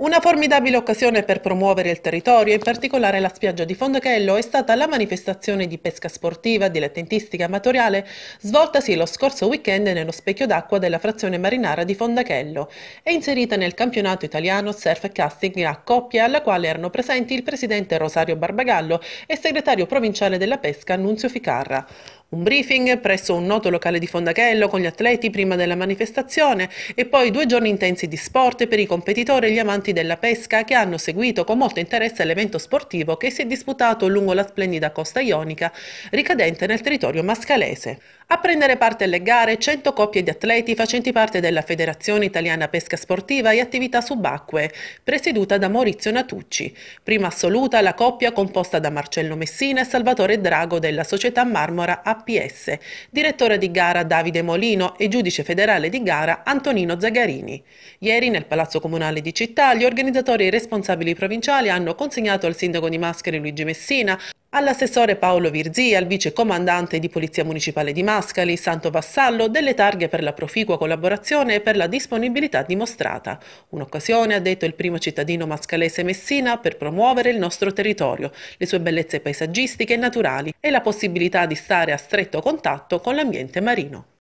Una formidabile occasione per promuovere il territorio, in particolare la spiaggia di Fondachello, è stata la manifestazione di pesca sportiva, dilettantistica amatoriale, svoltasi lo scorso weekend nello specchio d'acqua della frazione marinara di Fondachello e inserita nel campionato italiano Surf Casting a coppia, alla quale erano presenti il presidente Rosario Barbagallo e il segretario provinciale della pesca Nunzio Ficarra. Un briefing presso un noto locale di Fondachello con gli atleti prima della manifestazione e poi due giorni intensi di sport per i competitori e gli amanti della pesca che hanno seguito con molto interesse l'evento sportivo che si è disputato lungo la splendida costa ionica ricadente nel territorio mascalese. A prendere parte alle gare 100 coppie di atleti facenti parte della Federazione Italiana Pesca Sportiva e Attività Subacquee, presieduta da Maurizio Natucci. Prima assoluta la coppia composta da Marcello Messina e Salvatore Drago della società Marmora a APS, direttore di gara Davide Molino e giudice federale di gara Antonino Zagarini. Ieri nel Palazzo Comunale di Città gli organizzatori e responsabili provinciali hanno consegnato al sindaco di Maschere Luigi Messina All'assessore Paolo Virzì, al vice comandante di Polizia Municipale di Mascali, Santo Vassallo, delle targhe per la proficua collaborazione e per la disponibilità dimostrata. Un'occasione, ha detto il primo cittadino mascalese Messina, per promuovere il nostro territorio, le sue bellezze paesaggistiche e naturali e la possibilità di stare a stretto contatto con l'ambiente marino.